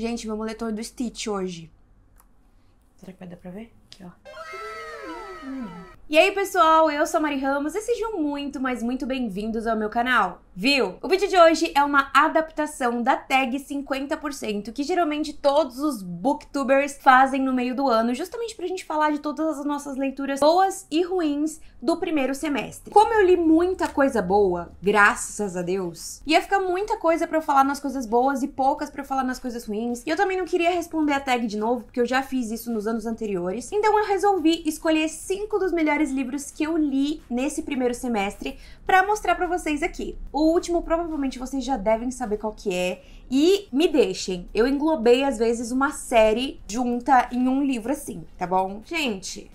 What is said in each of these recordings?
Gente, meu moletom é do Stitch hoje. Será que vai dar pra ver? Aqui, ó. E aí, pessoal, eu sou a Mari Ramos e sejam muito, mas muito bem-vindos ao meu canal. Viu? O vídeo de hoje é uma adaptação da tag 50%, que geralmente todos os booktubers fazem no meio do ano, justamente pra gente falar de todas as nossas leituras boas e ruins do primeiro semestre. Como eu li muita coisa boa, graças a Deus, ia ficar muita coisa para falar nas coisas boas e poucas para falar nas coisas ruins. E eu também não queria responder a tag de novo, porque eu já fiz isso nos anos anteriores. Então eu resolvi escolher cinco dos melhores livros que eu li nesse primeiro semestre para mostrar para vocês aqui. O último provavelmente vocês já devem saber qual que é. E me deixem, eu englobei às vezes uma série junta em um livro assim, tá bom? Gente,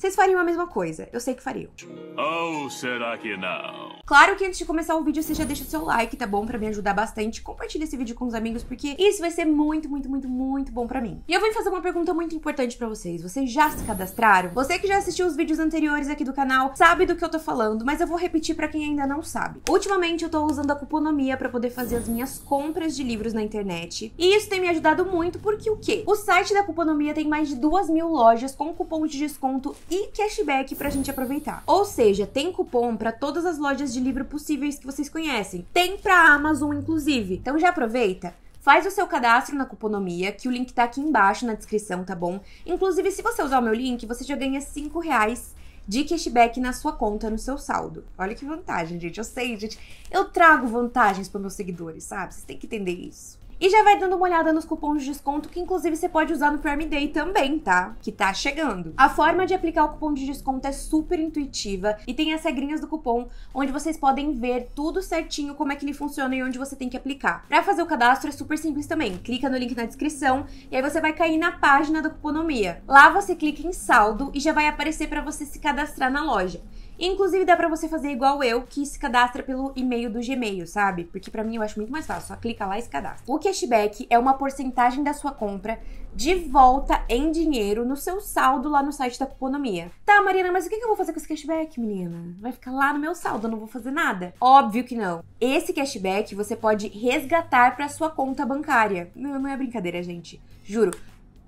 vocês fariam a mesma coisa? Eu sei que fariam. Ou oh, será que não? Claro que antes de começar o vídeo, você já deixa o seu like, tá bom? Pra me ajudar bastante. Compartilha esse vídeo com os amigos, porque isso vai ser muito, muito, muito, muito bom pra mim. E eu vim fazer uma pergunta muito importante pra vocês. Vocês já se cadastraram? Você que já assistiu os vídeos anteriores aqui do canal sabe do que eu tô falando, mas eu vou repetir pra quem ainda não sabe. Ultimamente, eu tô usando a cuponomia pra poder fazer as minhas compras de livros na internet. E isso tem me ajudado muito, porque o quê? O site da cuponomia tem mais de duas mil lojas com cupom de desconto e cashback pra gente aproveitar. Ou seja, tem cupom para todas as lojas de livro possíveis que vocês conhecem. Tem pra Amazon, inclusive. Então já aproveita. Faz o seu cadastro na Cuponomia, que o link tá aqui embaixo na descrição, tá bom? Inclusive, se você usar o meu link, você já ganha 5 reais de cashback na sua conta, no seu saldo. Olha que vantagem, gente. Eu sei, gente. Eu trago vantagens para meus seguidores, sabe? Vocês têm que entender isso. E já vai dando uma olhada nos cupons de desconto que inclusive você pode usar no Prime Day também, tá? Que tá chegando. A forma de aplicar o cupom de desconto é super intuitiva e tem as regrinhas do cupom onde vocês podem ver tudo certinho como é que ele funciona e onde você tem que aplicar. Para fazer o cadastro é super simples também. Clica no link na descrição e aí você vai cair na página da Cuponomia. Lá você clica em saldo e já vai aparecer para você se cadastrar na loja. Inclusive, dá pra você fazer igual eu, que se cadastra pelo e-mail do Gmail, sabe? Porque para mim eu acho muito mais fácil, só clica lá e se cadastra. O cashback é uma porcentagem da sua compra de volta em dinheiro no seu saldo lá no site da Cuponomia. Tá, Marina, mas o que eu vou fazer com esse cashback, menina? Vai ficar lá no meu saldo, eu não vou fazer nada? Óbvio que não. Esse cashback você pode resgatar para sua conta bancária. Não, não é brincadeira, gente. Juro.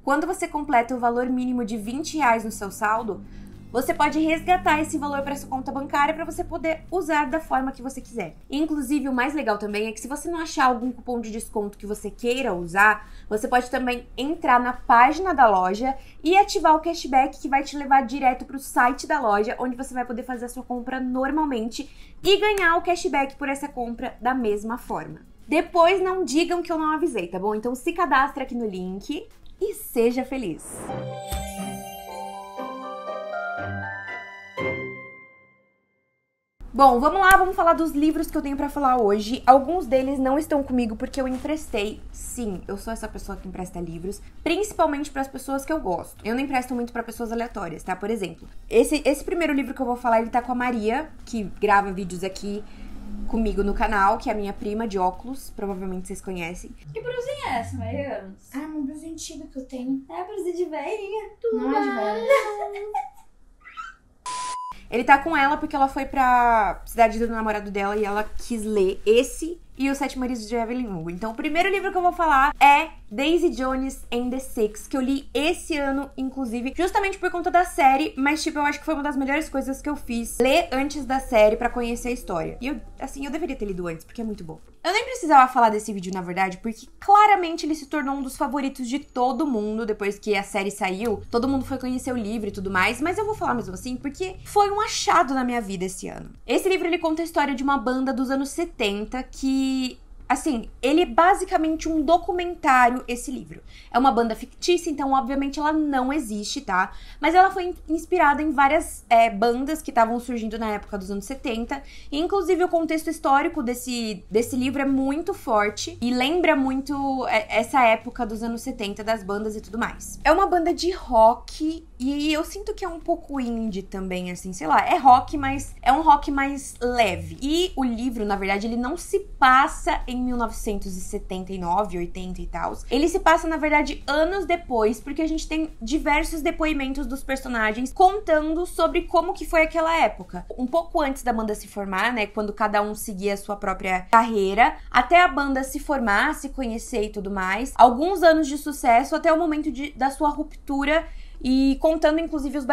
Quando você completa o valor mínimo de 20 reais no seu saldo, você pode resgatar esse valor para sua conta bancária para você poder usar da forma que você quiser. Inclusive, o mais legal também é que se você não achar algum cupom de desconto que você queira usar, você pode também entrar na página da loja e ativar o cashback que vai te levar direto para o site da loja, onde você vai poder fazer a sua compra normalmente e ganhar o cashback por essa compra da mesma forma. Depois não digam que eu não avisei, tá bom? Então se cadastre aqui no link e seja feliz. Bom, vamos lá, vamos falar dos livros que eu tenho para falar hoje. Alguns deles não estão comigo porque eu emprestei. Sim, eu sou essa pessoa que empresta livros, principalmente para as pessoas que eu gosto. Eu não empresto muito para pessoas aleatórias, tá? Por exemplo, esse, esse primeiro livro que eu vou falar, ele tá com a Maria, que grava vídeos aqui comigo no canal, que é a minha prima de óculos, provavelmente vocês conhecem. Que brusinha é essa, Maria? Ah, uma brusa antiga que eu tenho. É a brusa de velhinha. Não é de velhinha. Ele tá com ela porque ela foi pra cidade do namorado dela e ela quis ler esse e Os Sete Maridos de Evelyn Hugo. Então, o primeiro livro que eu vou falar é Daisy Jones and the Six, que eu li esse ano, inclusive, justamente por conta da série, mas, tipo, eu acho que foi uma das melhores coisas que eu fiz, ler antes da série para conhecer a história. E eu, assim, eu deveria ter lido antes, porque é muito bom. Eu nem precisava falar desse vídeo, na verdade, porque claramente ele se tornou um dos favoritos de todo mundo depois que a série saiu. Todo mundo foi conhecer o livro e tudo mais, mas eu vou falar mesmo assim porque foi um achado na minha vida esse ano. Esse livro ele conta a história de uma banda dos anos 70 que Assim, ele é basicamente um documentário, esse livro. É uma banda fictícia, então, obviamente, ela não existe, tá? Mas ela foi inspirada em várias é, bandas que estavam surgindo na época dos anos 70. E, inclusive, o contexto histórico desse, desse livro é muito forte e lembra muito é, essa época dos anos 70 das bandas e tudo mais. É uma banda de rock e eu sinto que é um pouco indie também, assim, sei lá, é rock, mas é um rock mais leve. E o livro, na verdade, ele não se passa em 1979, 80 e tal. Ele se passa, na verdade, anos depois, porque a gente tem diversos depoimentos dos personagens contando sobre como que foi aquela época. Um pouco antes da banda se formar, né, quando cada um seguia a sua própria carreira, até a banda se formar, se conhecer e tudo mais. Alguns anos de sucesso até o momento de, da sua ruptura e contando inclusive os,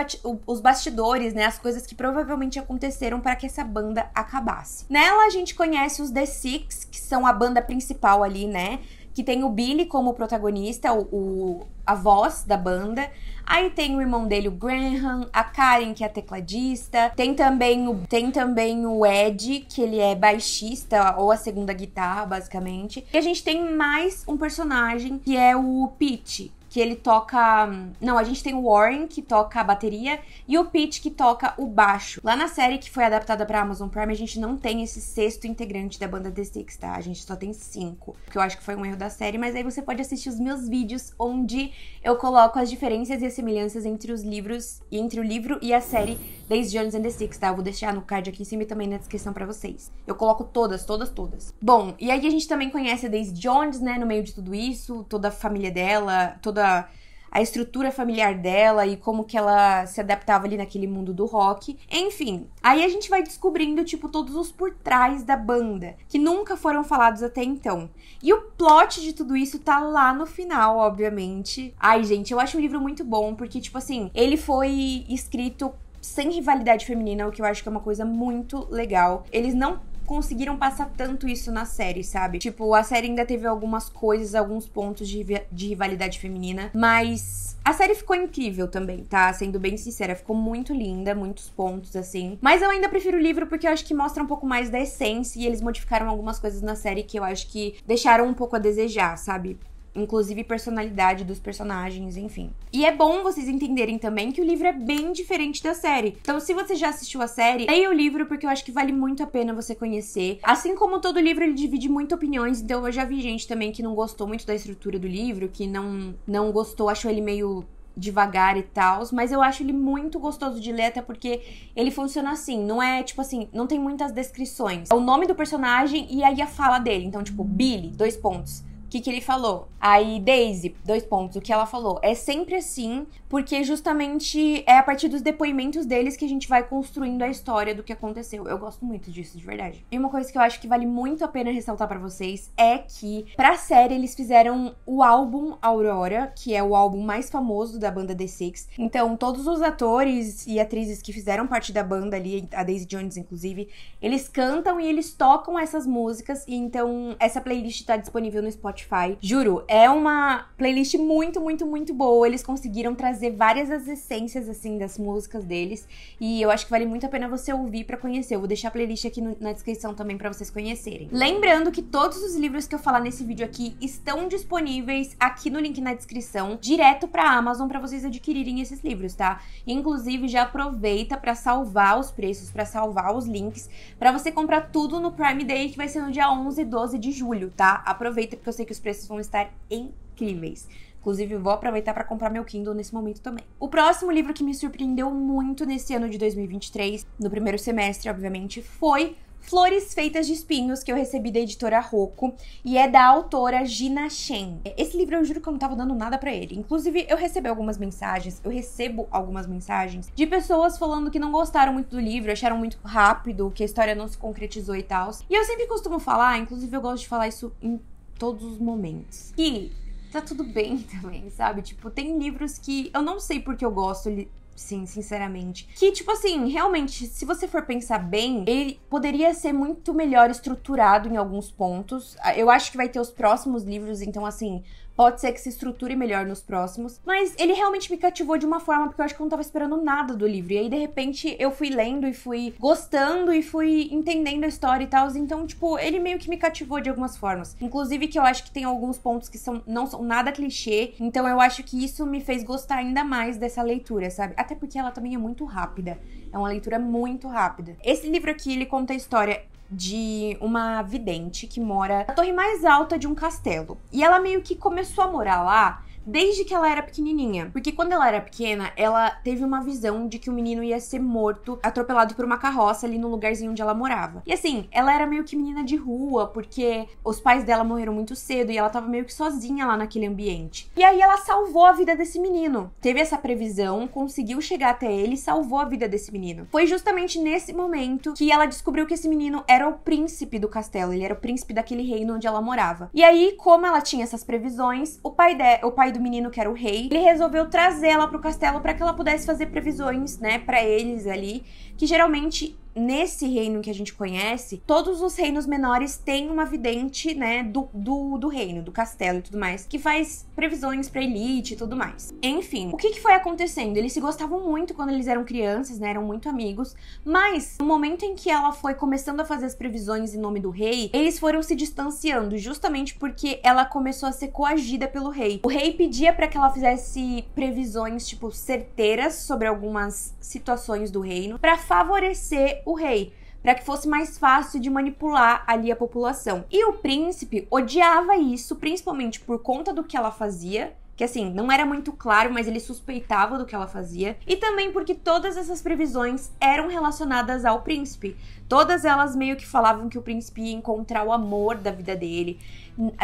os bastidores, né, as coisas que provavelmente aconteceram para que essa banda acabasse. Nela a gente conhece os The Six, que são a banda principal ali, né, que tem o Billy como protagonista, o, o, a voz da banda. Aí tem o irmão dele, o Graham, a Karen, que é a tecladista. Tem também o, tem também o Ed, que ele é baixista, ou a segunda guitarra, basicamente. E a gente tem mais um personagem, que é o Pete, que ele toca. Não, a gente tem o Warren, que toca a bateria, e o Pete, que toca o baixo. Lá na série que foi adaptada pra Amazon Prime, a gente não tem esse sexto integrante da banda The Six, tá? A gente só tem cinco, que eu acho que foi um erro da série, mas aí você pode assistir os meus vídeos, onde eu coloco as diferenças e as semelhanças entre os livros, e entre o livro e a série Days Jones and the Six, tá? Eu vou deixar no card aqui em cima e também na descrição para vocês. Eu coloco todas, todas, todas. Bom, e aí a gente também conhece a Daisy Jones, né, no meio de tudo isso, toda a família dela, toda toda a estrutura familiar dela e como que ela se adaptava ali naquele mundo do rock. Enfim, aí a gente vai descobrindo, tipo, todos os por trás da banda, que nunca foram falados até então. E o plot de tudo isso tá lá no final, obviamente. Ai, gente, eu acho um livro muito bom, porque, tipo assim, ele foi escrito sem rivalidade feminina, o que eu acho que é uma coisa muito legal. Eles não conseguiram passar tanto isso na série, sabe? Tipo, a série ainda teve algumas coisas, alguns pontos de, de rivalidade feminina, mas a série ficou incrível também, tá? Sendo bem sincera, ficou muito linda, muitos pontos assim. Mas eu ainda prefiro o livro porque eu acho que mostra um pouco mais da essência e eles modificaram algumas coisas na série que eu acho que deixaram um pouco a desejar, sabe? inclusive personalidade dos personagens, enfim. E é bom vocês entenderem também que o livro é bem diferente da série. Então, se você já assistiu a série, leia o livro porque eu acho que vale muito a pena você conhecer. Assim como todo livro, ele divide muito opiniões, então eu já vi gente também que não gostou muito da estrutura do livro, que não, não gostou, achou ele meio devagar e tal, mas eu acho ele muito gostoso de ler, até porque ele funciona assim, não é tipo assim, não tem muitas descrições. É o nome do personagem e aí a fala dele. Então, tipo, Billy, dois pontos. O que, que ele falou? Aí, Daisy, dois pontos. O que ela falou? É sempre assim, porque justamente é a partir dos depoimentos deles que a gente vai construindo a história do que aconteceu. Eu gosto muito disso, de verdade. E uma coisa que eu acho que vale muito a pena ressaltar para vocês é que, pra série, eles fizeram o álbum Aurora, que é o álbum mais famoso da banda The Six. Então, todos os atores e atrizes que fizeram parte da banda ali, a Daisy Jones, inclusive, eles cantam e eles tocam essas músicas. E então, essa playlist tá disponível no Spotify Spotify. Juro, é uma playlist muito, muito, muito boa. Eles conseguiram trazer várias as essências, assim, das músicas deles. E eu acho que vale muito a pena você ouvir para conhecer. Eu vou deixar a playlist aqui no, na descrição também para vocês conhecerem. Lembrando que todos os livros que eu falar nesse vídeo aqui estão disponíveis aqui no link na descrição, direto pra Amazon, para vocês adquirirem esses livros, tá? Inclusive, já aproveita para salvar os preços, para salvar os links, para você comprar tudo no Prime Day, que vai ser no dia 11 e 12 de julho, tá? Aproveita, porque eu sei que que os preços vão estar incríveis. Inclusive, vou aproveitar para comprar meu Kindle nesse momento também. O próximo livro que me surpreendeu muito nesse ano de 2023, no primeiro semestre, obviamente, foi Flores Feitas de Espinhos, que eu recebi da editora Rocco, e é da autora Gina Shen. Esse livro eu juro que eu não tava dando nada para ele. Inclusive, eu recebi algumas mensagens, eu recebo algumas mensagens de pessoas falando que não gostaram muito do livro, acharam muito rápido, que a história não se concretizou e tal. E eu sempre costumo falar, inclusive eu gosto de falar isso em todos os momentos. E tá tudo bem também, sabe? Tipo, tem livros que eu não sei porque eu gosto sim, sinceramente. Que, tipo assim, realmente, se você for pensar bem, ele poderia ser muito melhor estruturado em alguns pontos. Ah, eu acho que vai ter os próximos livros, então, assim, Pode ser que se estruture melhor nos próximos. Mas ele realmente me cativou de uma forma porque eu acho que eu não tava esperando nada do livro. E aí, de repente, eu fui lendo e fui gostando e fui entendendo a história e tal. Então, tipo, ele meio que me cativou de algumas formas. Inclusive, que eu acho que tem alguns pontos que são, não são nada clichê. Então, eu acho que isso me fez gostar ainda mais dessa leitura, sabe? Até porque ela também é muito rápida. É uma leitura muito rápida. Esse livro aqui, ele conta a história de uma vidente que mora na torre mais alta de um castelo. E ela meio que começou a morar lá desde que ela era pequenininha. Porque quando ela era pequena, ela teve uma visão de que o menino ia ser morto, atropelado por uma carroça ali no lugarzinho onde ela morava. E assim, ela era meio que menina de rua, porque os pais dela morreram muito cedo e ela tava meio que sozinha lá naquele ambiente. E aí ela salvou a vida desse menino. Teve essa previsão, conseguiu chegar até ele e salvou a vida desse menino. Foi justamente nesse momento que ela descobriu que esse menino era o príncipe do castelo, ele era o príncipe daquele reino onde ela morava. E aí, como ela tinha essas previsões, o pai, de, o pai pai do menino, que era o rei, ele resolveu trazê-la pro castelo para que ela pudesse fazer previsões, né, para eles ali, que geralmente nesse reino que a gente conhece, todos os reinos menores têm uma vidente, né, do, do, do reino, do castelo e tudo mais, que faz previsões pra elite e tudo mais. Enfim, o que, que foi acontecendo? Eles se gostavam muito quando eles eram crianças, né, eram muito amigos, mas no momento em que ela foi começando a fazer as previsões em nome do rei, eles foram se distanciando, justamente porque ela começou a ser coagida pelo rei. O rei pedia para que ela fizesse previsões, tipo, certeiras sobre algumas situações do reino, para favorecer o rei, para que fosse mais fácil de manipular ali a população. E o príncipe odiava isso, principalmente por conta do que ela fazia, que assim, não era muito claro, mas ele suspeitava do que ela fazia, e também porque todas essas previsões eram relacionadas ao príncipe. Todas elas meio que falavam que o príncipe ia encontrar o amor da vida dele,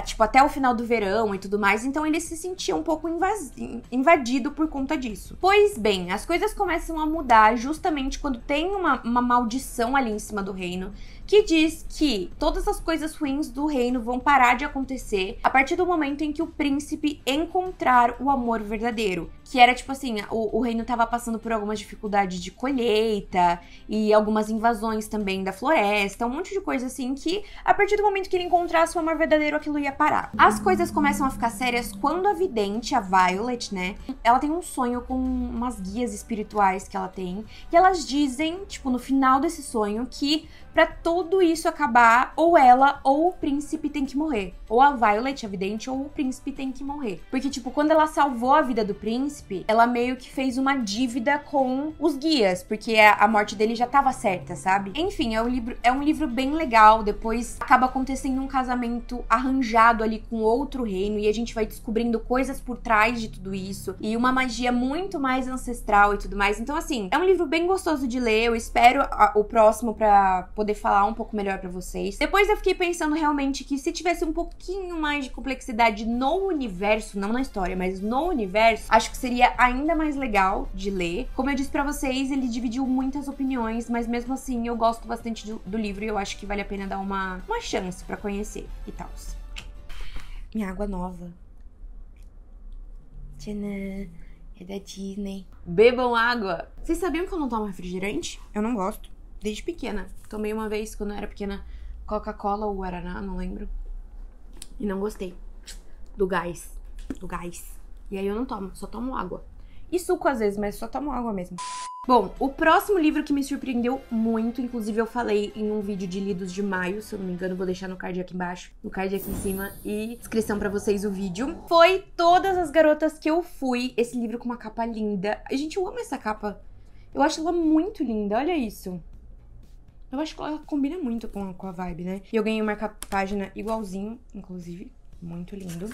tipo, até o final do verão e tudo mais, então ele se sentia um pouco invadido por conta disso. Pois bem, as coisas começam a mudar justamente quando tem uma, uma maldição ali em cima do reino que diz que todas as coisas ruins do reino vão parar de acontecer a partir do momento em que o príncipe encontrar o amor verdadeiro que era tipo assim, o, o reino estava passando por algumas dificuldades de colheita e algumas invasões também da floresta, um monte de coisa assim que a partir do momento que ele encontrasse o amor verdadeiro aquilo ia parar. As coisas começam a ficar sérias quando a vidente, a Violet, né, ela tem um sonho com umas guias espirituais que ela tem e elas dizem, tipo, no final desse sonho que para tudo isso acabar, ou ela ou o príncipe tem que morrer. Ou a Violet, a vidente, ou o príncipe tem que morrer. Porque, tipo, quando ela salvou a vida do príncipe, ela meio que fez uma dívida com os guias, porque a, morte dele já tava certa, sabe? Enfim, é um livro, é um livro bem legal. Depois acaba acontecendo um casamento arranjado ali com outro reino, e a gente vai descobrindo coisas por trás de tudo isso, e uma magia muito mais ancestral e tudo mais. Então, assim, é um livro bem gostoso de ler. Eu espero a, o próximo pra poder poder falar um pouco melhor para vocês. Depois eu fiquei pensando realmente que se tivesse um pouquinho mais de complexidade no universo, não na história, mas no universo, acho que seria ainda mais legal de ler. Como eu disse para vocês, ele dividiu muitas opiniões, mas mesmo assim eu gosto bastante do, do livro e eu acho que vale a pena dar uma, uma chance para conhecer e tal. Minha água nova. Tchanã. É da Disney. Bebam água. Vocês sabiam que eu não tomo refrigerante? Eu não gosto desde pequena. Tomei uma vez, quando eu era pequena, Coca-Cola ou Guaraná, não lembro. E não gostei do gás. Do gás. E aí eu não tomo, só tomo água. E suco às vezes, mas só tomo água mesmo. Bom, o próximo livro que me surpreendeu muito, inclusive eu falei em um vídeo de lidos de maio, se eu não me engano, vou deixar no card aqui embaixo, no card aqui em cima e descrição para vocês o vídeo. Foi Todas as Garotas que eu fui, esse livro com uma capa linda. Gente, eu amo essa capa. Eu acho ela muito linda, olha isso. Eu acho que ela combina muito com, com a vibe, né? E eu ganhei uma página igualzinho, inclusive, muito lindo.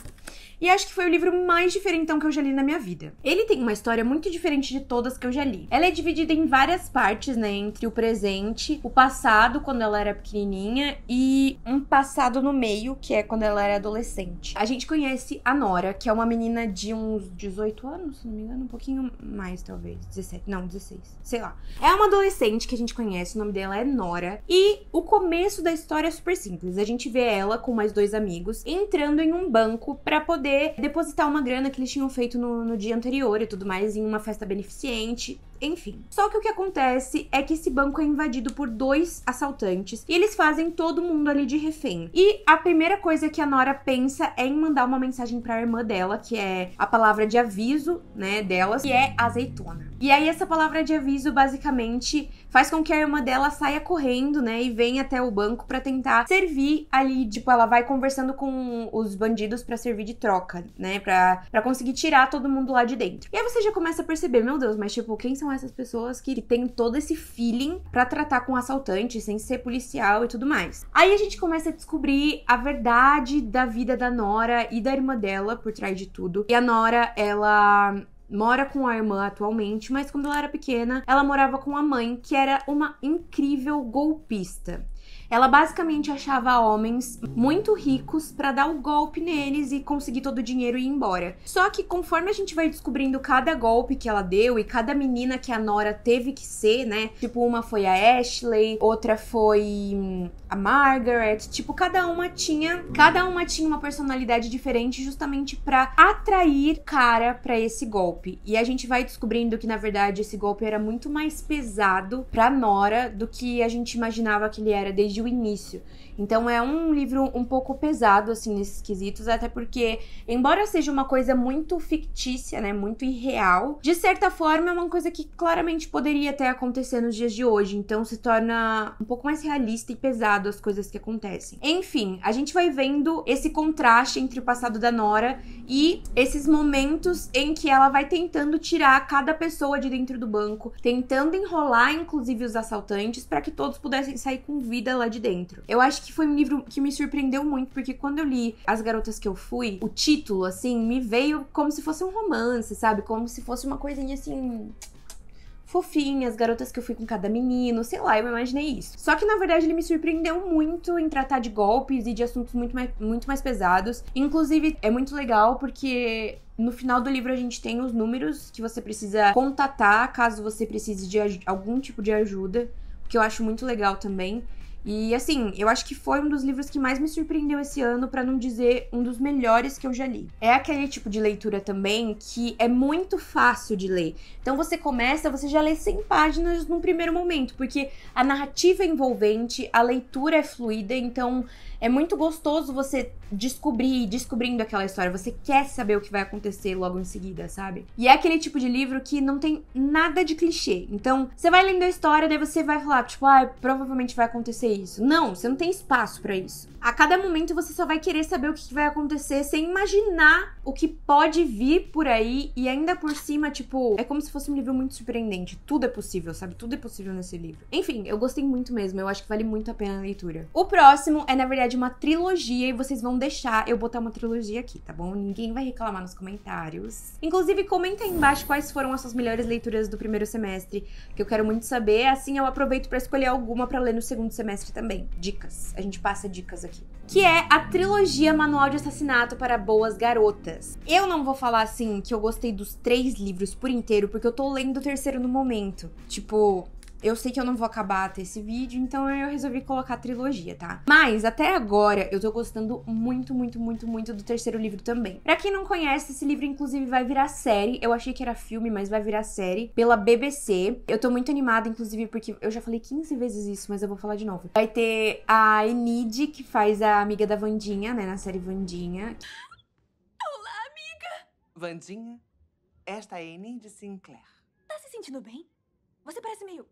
E acho que foi o livro mais diferentão que eu já li na minha vida. Ele tem uma história muito diferente de todas que eu já li. Ela é dividida em várias partes, né? Entre o presente, o passado, quando ela era pequenininha, e um passado no meio, que é quando ela era adolescente. A gente conhece a Nora, que é uma menina de uns 18 anos, se não me engano, um pouquinho mais, talvez. 17, não, 16. Sei lá. É uma adolescente que a gente conhece, o nome dela é Nora. E o começo da história é super simples. A gente vê ela com mais dois amigos entrando entrando em um banco para poder depositar uma grana que eles tinham feito no, no dia anterior e tudo mais, em uma festa beneficente enfim. Só que o que acontece é que esse banco é invadido por dois assaltantes e eles fazem todo mundo ali de refém. E a primeira coisa que a Nora pensa é em mandar uma mensagem para a irmã dela, que é a palavra de aviso, né, delas, que é azeitona. E aí essa palavra de aviso basicamente faz com que a irmã dela saia correndo, né, e venha até o banco para tentar servir ali, tipo, ela vai conversando com os bandidos para servir de troca, né, para conseguir tirar todo mundo lá de dentro. E aí você já começa a perceber, meu Deus, mas tipo, quem são essas pessoas que têm todo esse feeling para tratar com assaltante sem ser policial e tudo mais. Aí a gente começa a descobrir a verdade da vida da Nora e da irmã dela por trás de tudo. E a Nora, ela mora com a irmã atualmente, mas quando ela era pequena, ela morava com a mãe, que era uma incrível golpista. Ela basicamente achava homens muito ricos para dar o um golpe neles e conseguir todo o dinheiro e ir embora. Só que conforme a gente vai descobrindo cada golpe que ela deu e cada menina que a Nora teve que ser, né? Tipo, uma foi a Ashley, outra foi hum, a Margaret. Tipo, cada uma tinha, cada uma tinha uma personalidade diferente justamente para atrair cara para esse golpe. E a gente vai descobrindo que na verdade esse golpe era muito mais pesado para Nora do que a gente imaginava que ele era desde o início. Então é um livro um pouco pesado, assim, nesses quesitos, até porque, embora seja uma coisa muito fictícia, né, muito irreal, de certa forma é uma coisa que claramente poderia até acontecer nos dias de hoje. Então se torna um pouco mais realista e pesado as coisas que acontecem. Enfim, a gente vai vendo esse contraste entre o passado da Nora e esses momentos em que ela vai tentando tirar cada pessoa de dentro do banco, tentando enrolar, inclusive, os assaltantes para que todos pudessem sair com vida lá de dentro. Eu acho que foi um livro que me surpreendeu muito, porque quando eu li As Garotas Que Eu Fui, o título, assim, me veio como se fosse um romance, sabe? Como se fosse uma coisinha assim fofinha as garotas que eu fui com cada menino, sei lá, eu imaginei isso. Só que na verdade ele me surpreendeu muito em tratar de golpes e de assuntos muito mais, muito mais pesados. Inclusive, é muito legal porque no final do livro a gente tem os números que você precisa contatar caso você precise de algum tipo de ajuda, que eu acho muito legal também. E assim, eu acho que foi um dos livros que mais me surpreendeu esse ano, para não dizer um dos melhores que eu já li. É aquele tipo de leitura também que é muito fácil de ler. Então você começa, você já lê 100 páginas num primeiro momento, porque a narrativa é envolvente, a leitura é fluida, então é muito gostoso você descobrir, descobrindo aquela história. Você quer saber o que vai acontecer logo em seguida, sabe? E é aquele tipo de livro que não tem nada de clichê. Então, você vai lendo a história, daí você vai falar, tipo, ah, provavelmente vai acontecer isso. Não, você não tem espaço para isso. A cada momento você só vai querer saber o que vai acontecer sem imaginar o que pode vir por aí e ainda por cima, tipo, é como se fosse um livro muito surpreendente. Tudo é possível, sabe? Tudo é possível nesse livro. Enfim, eu gostei muito mesmo. Eu acho que vale muito a pena a leitura. O próximo é, na verdade, de uma trilogia e vocês vão deixar eu botar uma trilogia aqui, tá bom? Ninguém vai reclamar nos comentários. Inclusive, comenta aí embaixo quais foram as suas melhores leituras do primeiro semestre, que eu quero muito saber. Assim eu aproveito para escolher alguma para ler no segundo semestre também. Dicas. A gente passa dicas aqui. Que é a trilogia Manual de Assassinato para Boas Garotas. Eu não vou falar assim que eu gostei dos três livros por inteiro, porque eu tô lendo o terceiro no momento. Tipo, eu sei que eu não vou acabar até esse vídeo, então eu resolvi colocar a trilogia, tá? Mas até agora eu tô gostando muito, muito, muito, muito do terceiro livro também. Pra quem não conhece, esse livro inclusive vai virar série. Eu achei que era filme, mas vai virar série pela BBC. Eu tô muito animada, inclusive, porque eu já falei 15 vezes isso, mas eu vou falar de novo. Vai ter a Enid, que faz a amiga da Vandinha, né? Na série Vandinha. Olá, amiga! Vandinha, esta é a Enid Sinclair. Tá se sentindo bem? Você parece meio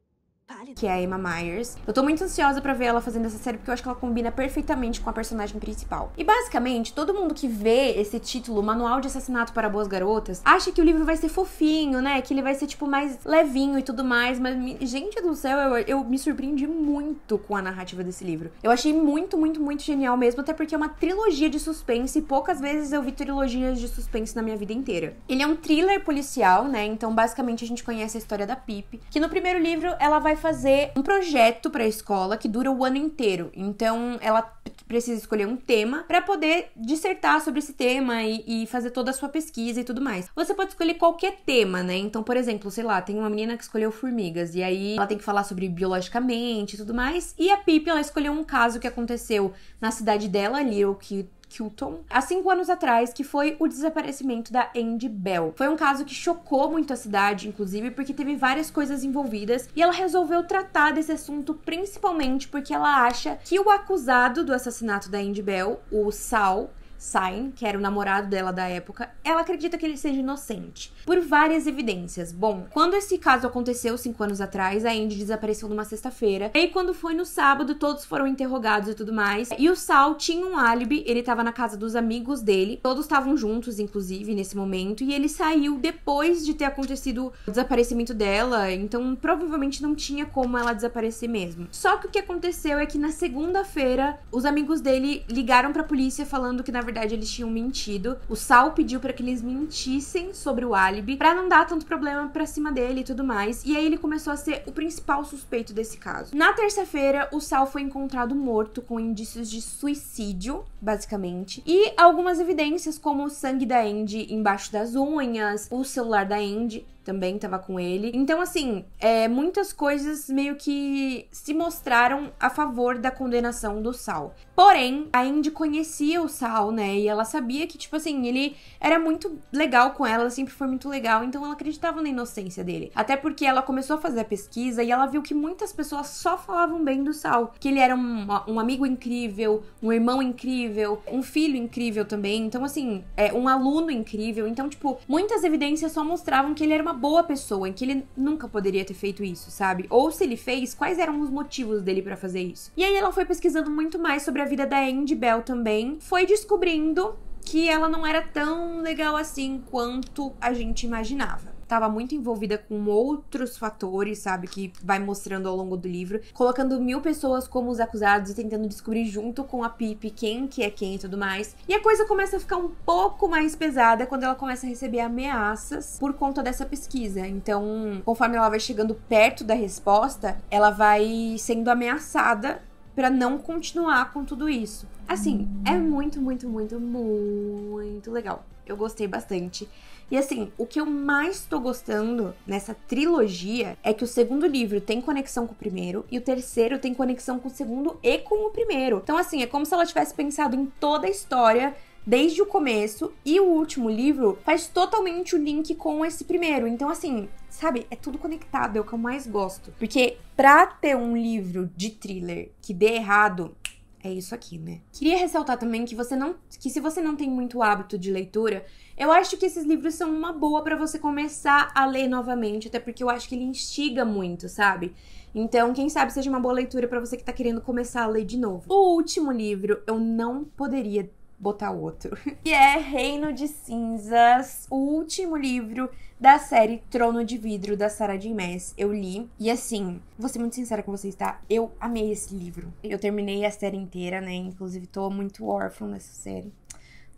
que é a Emma Myers. Eu tô muito ansiosa para ver ela fazendo essa série porque eu acho que ela combina perfeitamente com a personagem principal. E basicamente, todo mundo que vê esse título, Manual de Assassinato para Boas Garotas, acha que o livro vai ser fofinho, né? Que ele vai ser tipo mais levinho e tudo mais, mas gente do céu, eu, eu me surpreendi muito com a narrativa desse livro. Eu achei muito, muito, muito genial mesmo, até porque é uma trilogia de suspense e poucas vezes eu vi trilogias de suspense na minha vida inteira. Ele é um thriller policial, né? Então, basicamente a gente conhece a história da Pip, que no primeiro livro ela vai fazer um projeto para a escola que dura o ano inteiro. Então, ela precisa escolher um tema para poder dissertar sobre esse tema e, e, fazer toda a sua pesquisa e tudo mais. Você pode escolher qualquer tema, né? Então, por exemplo, sei lá, tem uma menina que escolheu formigas e aí ela tem que falar sobre biologicamente e tudo mais. E a Pippin, ela escolheu um caso que aconteceu na cidade dela, ali ou que Kilton há cinco anos atrás, que foi o desaparecimento da Andy Bell. Foi um caso que chocou muito a cidade, inclusive, porque teve várias coisas envolvidas e ela resolveu tratar desse assunto principalmente porque ela acha que o acusado do assassinato da Andy Bell, o Sal, Sain, que era o namorado dela da época, ela acredita que ele seja inocente. Por várias evidências. Bom, quando esse caso aconteceu cinco anos atrás, a Andy desapareceu numa sexta-feira. E aí, quando foi no sábado, todos foram interrogados e tudo mais. E o Sal tinha um álibi, ele estava na casa dos amigos dele. Todos estavam juntos, inclusive, nesse momento. E ele saiu depois de ter acontecido o desaparecimento dela. Então, provavelmente não tinha como ela desaparecer mesmo. Só que o que aconteceu é que na segunda-feira, os amigos dele ligaram pra polícia falando que, na verdade eles tinham mentido. O Sal pediu para que eles mentissem sobre o álibi para não dar tanto problema para cima dele e tudo mais. E aí ele começou a ser o principal suspeito desse caso. Na terça-feira, o Sal foi encontrado morto com indícios de suicídio, basicamente, e algumas evidências como o sangue da Andy embaixo das unhas, o celular da Andy também estava com ele. Então, assim, é, muitas coisas meio que se mostraram a favor da condenação do Sal. Porém, a Indy conhecia o Sal, né? né? E ela sabia que, tipo assim, ele era muito legal com ela, sempre foi muito legal, então ela acreditava na inocência dele. Até porque ela começou a fazer a pesquisa e ela viu que muitas pessoas só falavam bem do Sal. Que ele era um, um amigo incrível, um irmão incrível, um filho incrível também. Então, assim, é um aluno incrível. Então, tipo, muitas evidências só mostravam que ele era uma boa pessoa, que ele nunca poderia ter feito isso, sabe? Ou se ele fez, quais eram os motivos dele para fazer isso. E aí ela foi pesquisando muito mais sobre a vida da Andy Bell também, foi descobrindo descobrindo que ela não era tão legal assim quanto a gente imaginava. Tava muito envolvida com outros fatores, sabe? Que vai mostrando ao longo do livro, colocando mil pessoas como os acusados e tentando descobrir junto com a Pip quem que é quem e tudo mais. E a coisa começa a ficar um pouco mais pesada quando ela começa a receber ameaças por conta dessa pesquisa. Então, conforme ela vai chegando perto da resposta, ela vai sendo ameaçada para não continuar com tudo isso. Assim, é muito, muito, muito, muito legal. Eu gostei bastante. E assim, o que eu mais tô gostando nessa trilogia é que o segundo livro tem conexão com o primeiro e o terceiro tem conexão com o segundo e com o primeiro. Então, assim, é como se ela tivesse pensado em toda a história desde o começo e o último livro faz totalmente o link com esse primeiro. Então, assim, sabe, é tudo conectado, é o que eu mais gosto. Porque pra ter um livro de thriller que dê errado, é isso aqui, né? Queria ressaltar também que você não, que se você não tem muito hábito de leitura, eu acho que esses livros são uma boa para você começar a ler novamente, até porque eu acho que ele instiga muito, sabe? Então, quem sabe seja uma boa leitura para você que tá querendo começar a ler de novo. O último livro eu não poderia botar outro. Que é Reino de Cinzas, o último livro da série Trono de Vidro da Sarah J. Maas. Eu li e assim, vou ser muito sincera com vocês, tá? Eu amei esse livro. Eu terminei a série inteira, né? Inclusive tô muito órfão nessa série.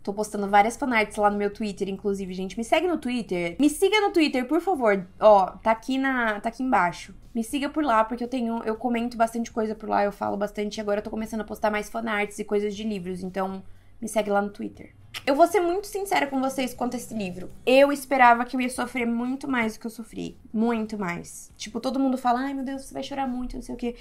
Tô postando várias fanarts lá no meu Twitter, inclusive, gente. Me segue no Twitter. Me siga no Twitter, por favor. Ó, tá aqui na, tá aqui embaixo. Me siga por lá porque eu tenho, eu comento bastante coisa por lá, eu falo bastante. Agora eu tô começando a postar mais fanarts e coisas de livros, então me segue lá no Twitter. Eu vou ser muito sincera com vocês quanto a esse livro. Eu esperava que eu ia sofrer muito mais do que eu sofri. Muito mais. Tipo, todo mundo fala, ai meu Deus, você vai chorar muito, não sei o quê.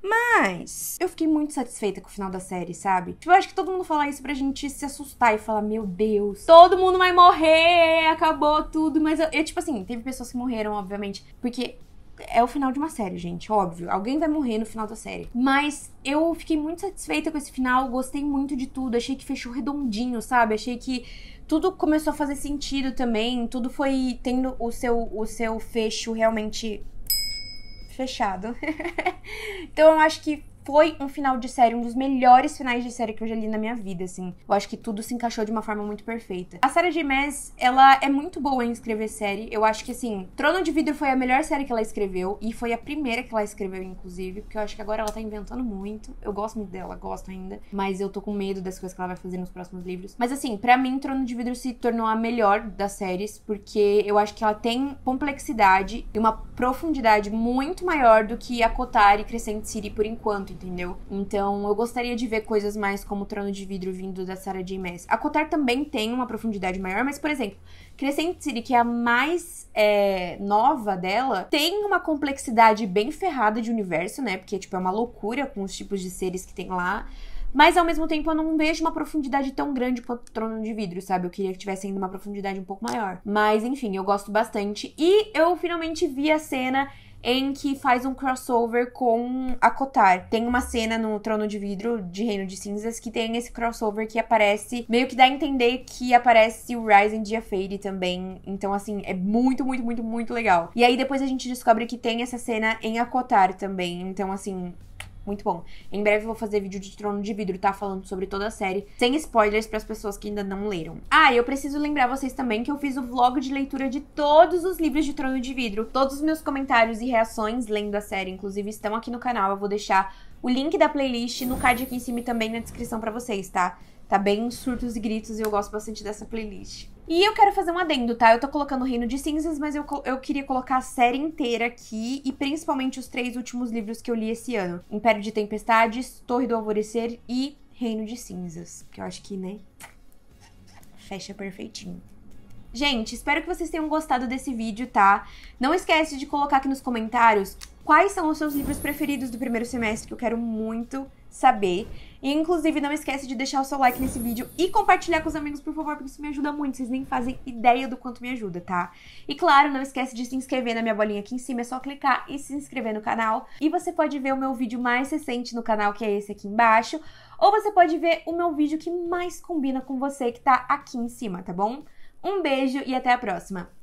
Mas eu fiquei muito satisfeita com o final da série, sabe? Tipo, eu acho que todo mundo fala isso pra gente se assustar e falar: Meu Deus, todo mundo vai morrer, acabou tudo. Mas eu, eu tipo assim, teve pessoas que morreram, obviamente. Porque é o final de uma série, gente, óbvio. Alguém vai morrer no final da série. Mas eu fiquei muito satisfeita com esse final, gostei muito de tudo, achei que fechou redondinho, sabe? Achei que tudo começou a fazer sentido também, tudo foi tendo o seu o seu fecho realmente fechado. então eu acho que foi um final de série, um dos melhores finais de série que eu já li na minha vida, assim. Eu acho que tudo se encaixou de uma forma muito perfeita. A Sarah J. Maas, ela é muito boa em escrever série. Eu acho que, assim, Trono de Vidro foi a melhor série que ela escreveu. E foi a primeira que ela escreveu, inclusive. Porque eu acho que agora ela tá inventando muito. Eu gosto muito dela, gosto ainda. Mas eu tô com medo das coisas que ela vai fazer nos próximos livros. Mas, assim, para mim, Trono de Vidro se tornou a melhor das séries. Porque eu acho que ela tem complexidade e uma profundidade muito maior do que a Kotari e Crescent City por enquanto entendeu? Então eu gostaria de ver coisas mais como o Trono de Vidro vindo da Sarah J. Maas. A Cotar também tem uma profundidade maior, mas, por exemplo, Crescent City, que é a mais é, nova dela, tem uma complexidade bem ferrada de universo, né? Porque, tipo, é uma loucura com os tipos de seres que tem lá. Mas ao mesmo tempo eu não vejo uma profundidade tão grande quanto o Trono de Vidro, sabe? Eu queria que tivesse ainda uma profundidade um pouco maior. Mas enfim, eu gosto bastante. E eu finalmente vi a cena em que faz um crossover com a Kotar. Tem uma cena no Trono de Vidro de Reino de Cinzas que tem esse crossover que aparece, meio que dá a entender que aparece o Rising de Fade também. Então, assim, é muito, muito, muito, muito legal. E aí depois a gente descobre que tem essa cena em Akotar também. Então, assim, muito bom. Em breve eu vou fazer vídeo de Trono de Vidro, tá? Falando sobre toda a série, sem spoilers para as pessoas que ainda não leram. Ah, e eu preciso lembrar vocês também que eu fiz o vlog de leitura de todos os livros de Trono de Vidro. Todos os meus comentários e reações lendo a série, inclusive, estão aqui no canal. Eu vou deixar o link da playlist no card aqui em cima e também na descrição para vocês, tá? Tá bem surtos e gritos e eu gosto bastante dessa playlist. E eu quero fazer um adendo, tá? Eu tô colocando o Reino de Cinzas, mas eu, eu queria colocar a série inteira aqui e principalmente os três últimos livros que eu li esse ano: Império de Tempestades, Torre do Alvorecer e Reino de Cinzas. Que eu acho que, né? Fecha perfeitinho. Gente, espero que vocês tenham gostado desse vídeo, tá? Não esquece de colocar aqui nos comentários quais são os seus livros preferidos do primeiro semestre, que eu quero muito saber inclusive, não esquece de deixar o seu like nesse vídeo e compartilhar com os amigos, por favor, porque isso me ajuda muito. Vocês nem fazem ideia do quanto me ajuda, tá? E, claro, não esquece de se inscrever na minha bolinha aqui em cima. É só clicar e se inscrever no canal. E você pode ver o meu vídeo mais recente no canal, que é esse aqui embaixo. Ou você pode ver o meu vídeo que mais combina com você, que tá aqui em cima, tá bom? Um beijo e até a próxima!